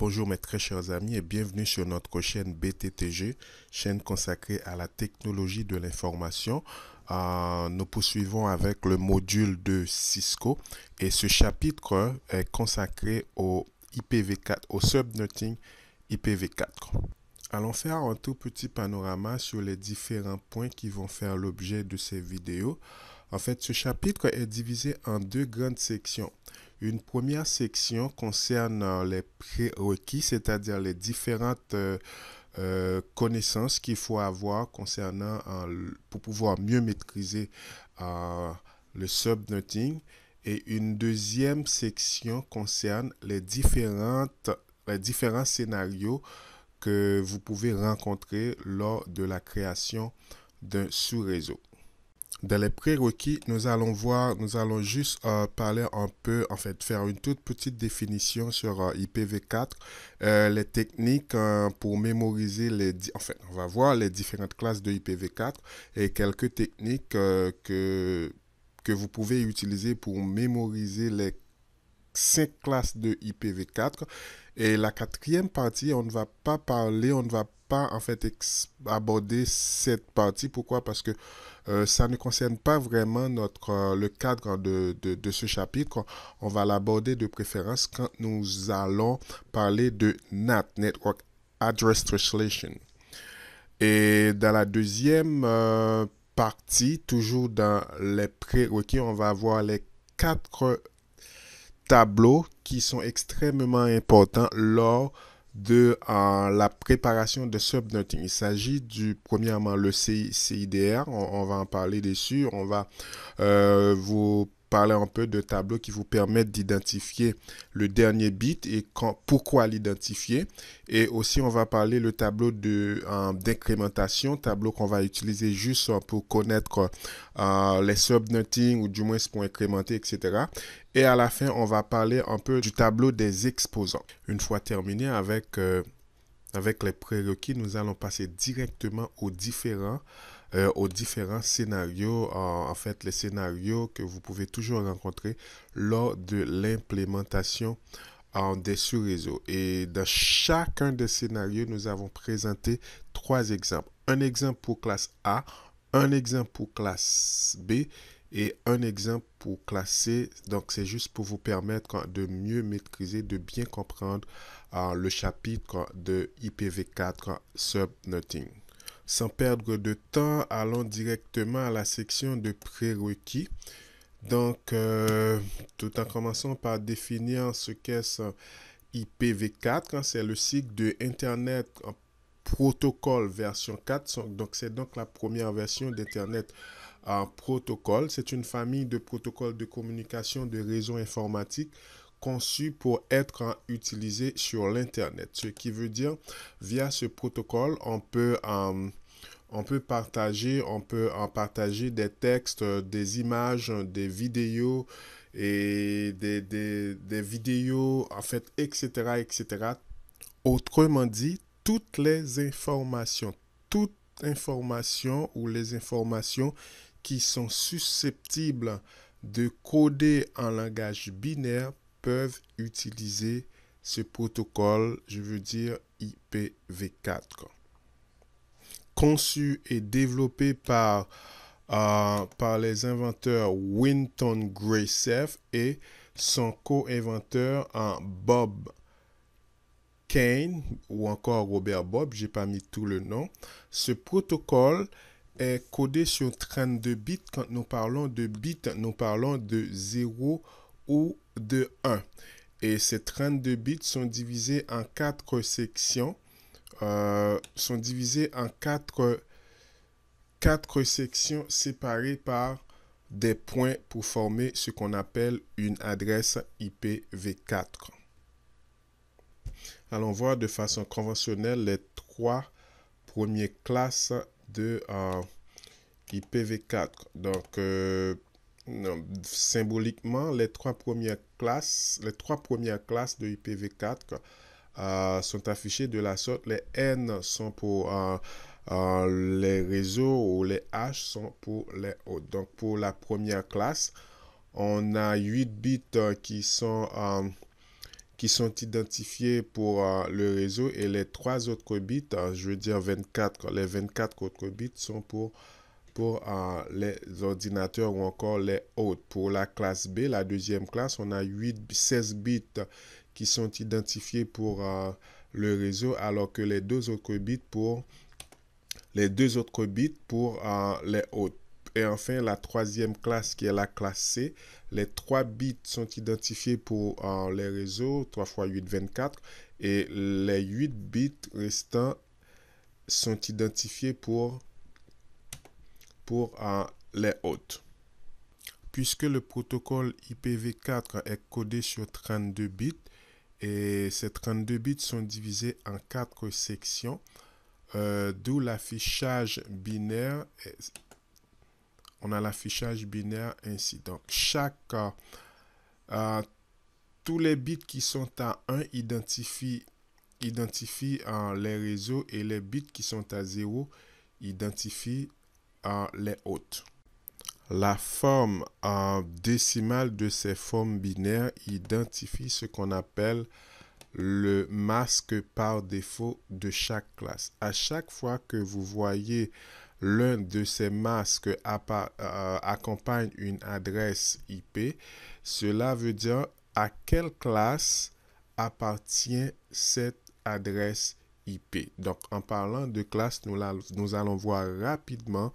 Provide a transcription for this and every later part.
Bonjour mes très chers amis et bienvenue sur notre chaîne BTTG, chaîne consacrée à la technologie de l'information. Euh, nous poursuivons avec le module de Cisco et ce chapitre est consacré au IPv4, au subnetting IPv4. Allons faire un tout petit panorama sur les différents points qui vont faire l'objet de ces vidéos. En fait, ce chapitre est divisé en deux grandes sections. Une première section concerne euh, les prérequis, c'est-à-dire les différentes euh, euh, connaissances qu'il faut avoir concernant pour pouvoir mieux maîtriser le subnoting. Et une deuxième section concerne les, les différents scénarios que vous pouvez rencontrer lors de la création d'un sous-réseau. Dans les prérequis, nous allons voir, nous allons juste euh, parler un peu, en fait, faire une toute petite définition sur euh, IPv4, euh, les techniques pour mémoriser les, en fait, on va voir les différentes classes de IPv4 et quelques techniques que, que vous pouvez utiliser pour mémoriser les cinq classes de IPv4. Et la quatrième partie, on ne va pas parler, on ne va pas, en fait, aborder cette partie. Pourquoi? Parce que euh, ça ne concerne pas vraiment notre, euh, le cadre de, ce chapitre. On va l'aborder de préférence quand nous allons parler de NAT, Network Address Translation. Et dans la deuxième euh, partie, toujours dans les prérequis, on va voir les quatre tableaux qui sont extrêmement importants lors de la préparation de subnoting. Il s'agit du, premièrement, le CIDR. On, on, va en parler dessus. On va euh, vous parler un peu de tableaux qui vous permettent d'identifier le dernier bit et quand, pourquoi l'identifier. Et aussi, on va parler le tableau euh, d'incrémentation, tableau qu'on va utiliser juste euh, pour connaître euh, les subnoting ou du moins pour incrémenter, etc. Et à la fin, on va parler un peu du tableau des exposants. Une fois terminé avec, avec les prérequis, nous allons passer directement aux différents euh, aux différents scénarios, en, fait les scénarios que vous pouvez toujours rencontrer lors de l'implémentation en des sous-réseaux. Et dans chacun des scénarios, nous avons présenté trois exemples. Un exemple pour classe A, un exemple pour classe B et un exemple pour classe C. Donc, c'est juste pour vous permettre de mieux maîtriser, de bien comprendre euh, le chapitre de IPv4 Subnoting sans perdre de temps, allons directement à la section de prérequis. Donc, euh, tout en commençant par définir ce qu'est IPv4, hein, c'est le cycle de Internet en protocole version 4. Donc, c'est donc la première version d'Internet en protocole. C'est une famille de protocoles de communication de réseaux informatiques, conçu pour être utilisé sur l'Internet. Ce qui veut dire, via ce protocole, on peut... Euh, on peut partager, on peut en partager des textes, des images, des vidéos et des, des vidéos, en fait, etc., etc. Autrement dit, toutes les informations, toutes informations ou les informations qui sont susceptibles de coder en langage binaire peuvent utiliser ce protocole, je veux dire IPv4. Conçu et développé par, euh, par les inventeurs Winton Gracef et son co-inventeur hein, Bob Kane ou encore Robert Bob, j'ai pas mis tout le nom. Ce protocole est codé sur 32 bits. Quand nous parlons de bits, nous parlons de 0 ou de 1. Et ces 32 bits sont divisés en quatre sections. Euh, sont divisés en quatre, sections séparées par des points pour former ce qu'on appelle une adresse IPv4. Allons voir de façon conventionnelle les trois premières classes de euh, IPv4. Donc, euh, symboliquement, les trois premières les trois premières classes de IPv4 euh, sont affichées de la sorte. Les N sont pour euh, euh, les réseaux ou les H sont pour les autres. Donc pour la première classe, on a 8 bits qui sont qui sont identifiés pour le réseau et les trois autres bits, je veux dire 24, les 24 autres bits sont pour pour les ordinateurs ou encore les autres. Pour la classe B, la deuxième classe, on a 8, 16 bits qui sont identifiés pour euh, le réseau, alors que les deux autres bits pour les deux autres bits pour euh, les autres. Et enfin, la troisième classe qui est la classe C. Les 3 bits sont identifiés pour euh, les réseaux 3 x 8, 24. Et les 8 bits restants sont identifiés pour pour les hôtes. Puisque le protocole IPv4 est codé sur 32 bits et ces 32 bits sont divisés en quatre sections, euh, d'où l'affichage binaire. On a l'affichage binaire ainsi. Donc, chaque euh, euh, tous les bits qui sont à 1 identifient, les réseaux et les bits qui sont à 0 identifient les hautes. La forme en décimale de ces formes binaires identifie ce qu'on appelle le masque par défaut de chaque classe. À chaque fois que vous voyez l'un de ces masques euh, accompagne une adresse IP, cela veut dire à quelle classe appartient cette adresse IP. Donc, en parlant de classes, nous, allons voir rapidement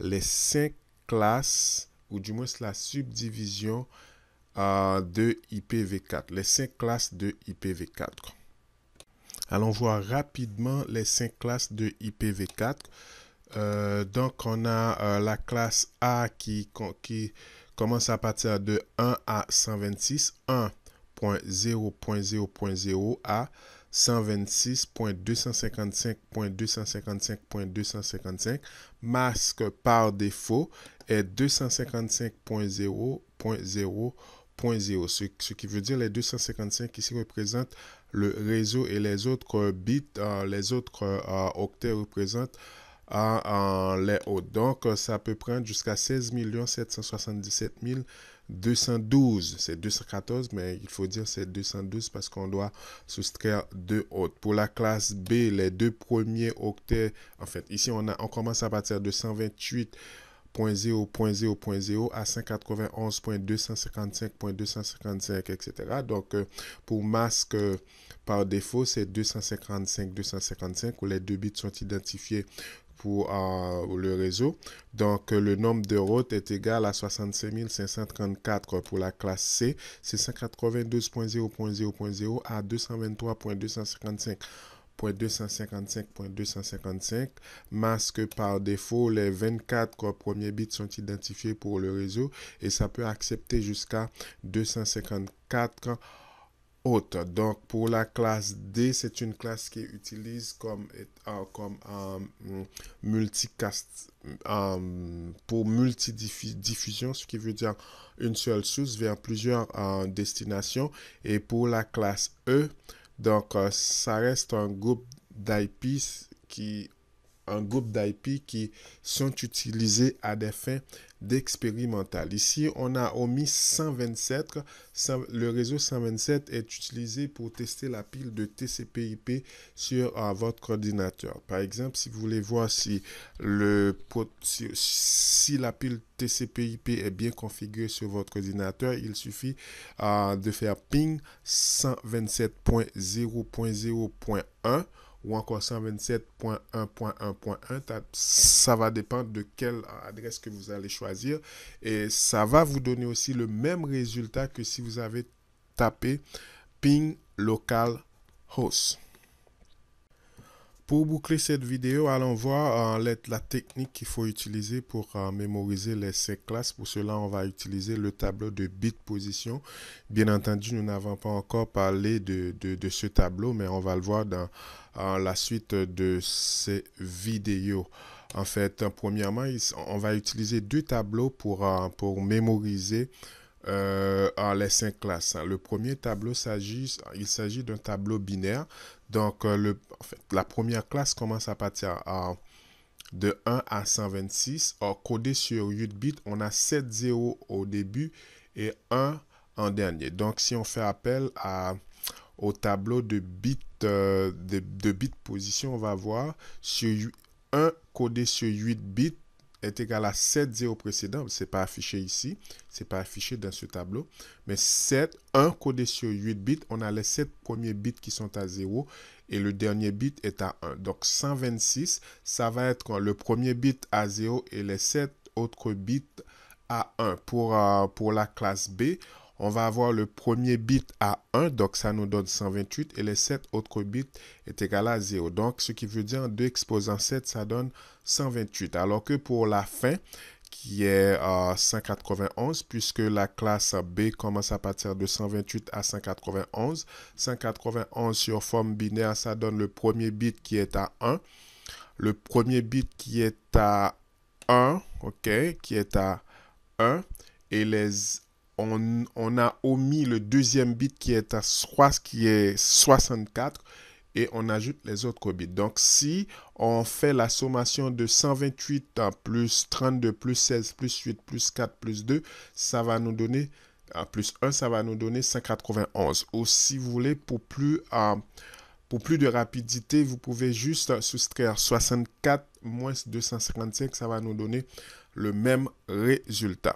les cinq classes, ou du moins la subdivision euh, de IPv4, les cinq classes de IPv4. Allons voir rapidement les cinq classes de IPv4. Euh, donc, on a euh, la classe A qui, qui commence à partir de 1 à 126, 1.0.0.0 à 126.255.255.255, masque par défaut est 255.0.0.0, ce, qui veut dire les 255 ici représentent le réseau et les autres bits, euh, les autres euh, octets représentent en lait haut. Donc, ça peut prendre jusqu'à 16 777 212. C'est 214, mais il faut dire c'est 212 parce qu'on doit soustraire deux autres. Pour la classe B, les deux premiers octets, en fait, ici, on, a, on commence à partir de 128.0.0.0 à 191.255.255, etc. Donc, euh, pour masque euh, par défaut, c'est 255.255 où les deux bits sont identifiés pour euh, le réseau. Donc, euh, le nombre de routes est égal à 65 534 pour la classe C, c'est 192.0.0.0 à 223.255.255.255. masque par défaut les 24 premiers bits sont identifiés pour le réseau et ça peut accepter jusqu'à 254 donc, pour la classe D, c'est une classe qui utilise comme, euh, comme euh, multicast, euh, pour multidiffusion, ce qui veut dire une seule source vers plusieurs euh, destinations. Et pour la classe E, donc, euh, ça reste un groupe d'IPs qui un groupe d'IP qui sont utilisés à des fins d'expérimental. Ici, on a omis 127. Le réseau 127 est utilisé pour tester la pile de TCP/IP sur euh, votre ordinateur. Par exemple, si vous voulez voir si, le, si, la pile TCP/IP est bien configurée sur votre ordinateur, il suffit euh, de faire ping 127.0.0.1 ou encore 127.1.1.1. Ça va dépendre de quelle adresse que vous allez choisir. Et ça va vous donner aussi le même résultat que si vous avez tapé ping local host. Pour boucler cette vidéo, allons voir euh, la technique qu'il faut utiliser pour euh, mémoriser les cinq classes. Pour cela, on va utiliser le tableau de bit position. Bien entendu, nous n'avons pas encore parlé de, ce tableau, mais on va le voir dans euh, la suite de ces vidéos. En fait, premièrement, on va utiliser deux tableaux pour, mémoriser les cinq classes. Le premier tableau, il s'agit d'un tableau binaire. Donc, euh, la première classe commence à partir de 1 à 126. Or, codé sur 8 bits, on a 7 zéros au début et 1 en dernier. Donc, si on fait appel au tableau de bits, euh, de, bits position, on va voir sur 1 codé sur 8 bits est égal à 7 0 précédent. Ce n'est pas affiché ici, ce n'est pas affiché dans ce tableau. Mais 7, 1 codé sur 8 bits, on a les 7 premiers bits qui sont à 0 et le dernier bit est à 1. Donc 126, ça va être le premier bit à 0 et les 7 autres bits à 1. Pour, euh, pour la classe B, on va avoir le premier bit à 1, donc ça nous donne 128, et les 7 autres bits est égal à 0. Donc, ce qui veut dire 2 exposant 7, ça donne 128. Alors que pour la fin, qui est à euh, 191, puisque la classe B commence à partir de 128 à 191. 191 sur forme binaire, ça donne le premier bit qui est à 1. Le premier bit qui est à 1, OK, qui est à 1. Et les on, a omis le deuxième bit qui est, à 3, qui est 64 et on ajoute les autres bits. Donc si on fait la sommation de 128 plus 32 plus 16 plus 8 plus 4 plus 2, ça va nous donner plus 1, ça va nous donner 191. Ou si vous voulez, pour plus, euh, pour plus de rapidité, vous pouvez juste soustraire 64 moins 255, ça va nous donner le même résultat.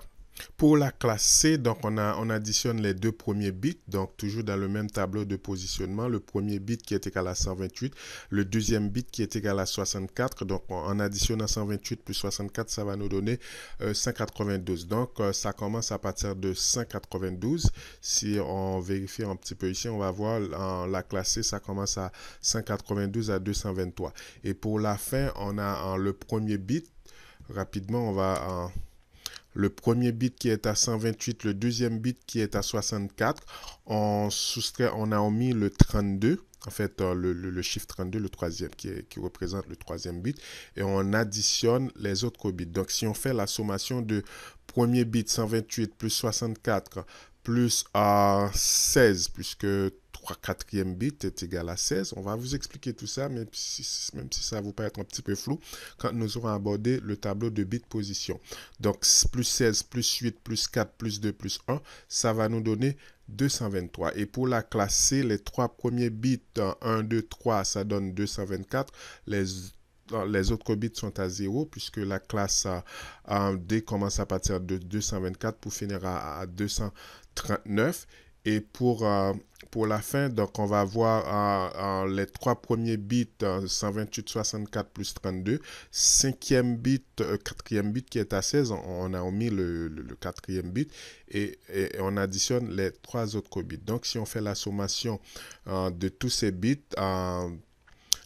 Pour la C, donc on, on additionne les deux premiers bits, donc toujours dans le même tableau de positionnement, le premier bit qui est égal à 128, le deuxième bit qui est égal à 64, donc en additionnant 128 plus 64, ça va nous donner 192. Euh, donc euh, ça commence à partir de 192. Si on vérifie un petit peu ici, on va voir en la C, ça commence à 192 à 223. Et pour la fin, on a le premier bit, rapidement, on va le premier bit qui est à 128, le deuxième bit qui est à 64. On soustrait, on a omis le 32, en fait euh, le, chiffre 32, le troisième qui, est, qui représente le troisième bit, et on additionne les autres bits. Donc si on fait la sommation de premier bit 128 plus 64 plus 16, puisque quatrième bit est égal à 16. On va vous expliquer tout ça, même si, même si ça vous paraît un petit peu flou, quand nous aurons abordé le tableau de bits position. Donc, plus 16, plus 8, plus 4, plus 2, plus 1, ça va nous donner 223. Et pour la classer, les trois premiers bits, 1, 2, 3, ça donne 224. Les les autres bits sont à 0 puisque la classe D commence à partir de 224 pour finir à, 239 et euh, pour, la fin, donc on va avoir euh, euh, les trois premiers bits, 128, 64 plus 32. Cinquième bit, quatrième bit qui est à 16, on, a omis le, quatrième bit et, on additionne les trois autres bits. Donc si on fait la sommation de tous ces bits,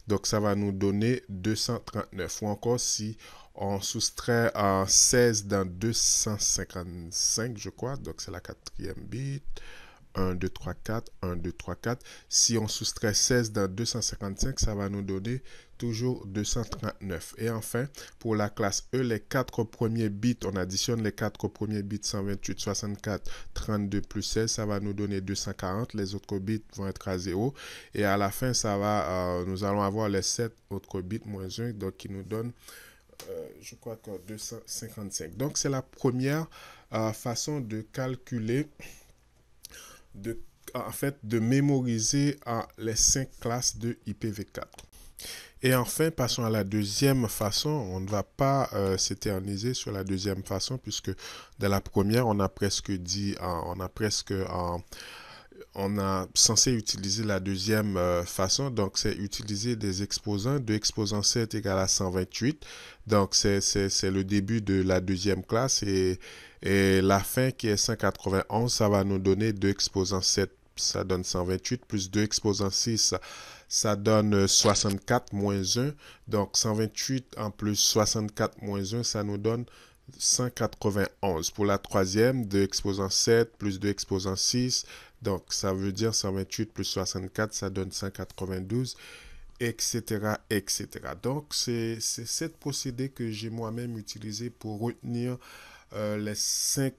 donc ça va nous donner 239. Ou encore si on soustrait 16 dans 255, je crois. Donc c'est la quatrième bit. 1, 2, 3, 4, 1, 2, 3, 4. Si on soustrait 16 dans 255, ça va nous donner toujours 239. Et enfin, pour la classe E, les 4 premiers bits, on additionne les 4 premiers bits 128, 64, 32 plus 16, ça va nous donner 240. Les autres bits vont être à 0. Et à la fin, ça va, euh, nous allons avoir les 7 autres bits moins 1, donc qui nous donne, euh, je crois que 255. Donc c'est la première euh, façon de calculer de, en fait, de mémoriser les cinq classes de IPv4. Et enfin, passons à la deuxième façon. On ne va pas euh, s'éterniser sur la deuxième façon puisque dans la première, on a presque dit, on a presque, on a censé utiliser la deuxième euh, façon. Donc, c'est utiliser des exposants. Deux exposants 7 égale à 128. Donc, c'est le début de la deuxième classe et et la fin qui est 191, ça va nous donner 2 exposants 7, ça donne 128, plus 2 exposants 6, ça donne 64 moins 1. Donc 128 en plus 64 moins 1, ça nous donne 191. Pour la troisième, 2 exposants 7 plus 2 exposants 6. Donc ça veut dire 128 plus 64, ça donne 192 etc., etc. Donc, c'est cette procédé que j'ai moi-même utilisé pour retenir euh, les cinq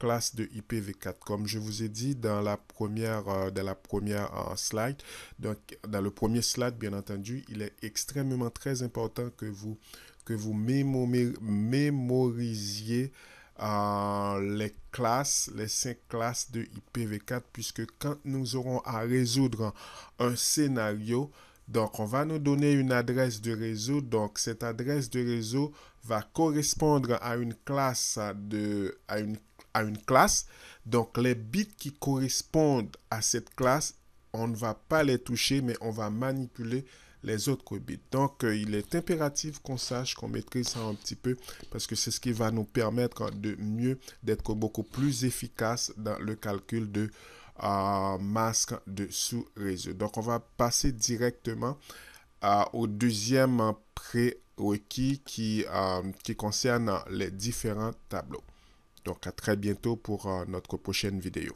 classes de IPv4. Comme je vous ai dit dans la première, euh, la première euh, slide, donc dans le premier slide, bien entendu, il est extrêmement très important que vous, que vous mémorisiez les classes, les cinq classes de IPv4, puisque quand nous aurons à résoudre un scénario, donc, on va nous donner une adresse de réseau. Donc, cette adresse de réseau va correspondre à une classe de, à une, classe. Donc, les bits qui correspondent à cette classe, on ne va pas les toucher, mais on va manipuler les autres bits. Donc, euh, il est impératif qu'on sache, qu'on maîtrise ça un petit peu, parce que c'est ce qui va nous permettre de mieux, d'être beaucoup plus efficace dans le calcul de masque de sous-réseau. Donc, on va passer directement euh, au deuxième prérequis qui, euh, qui concerne les différents tableaux. Donc, à très bientôt pour euh, notre prochaine vidéo.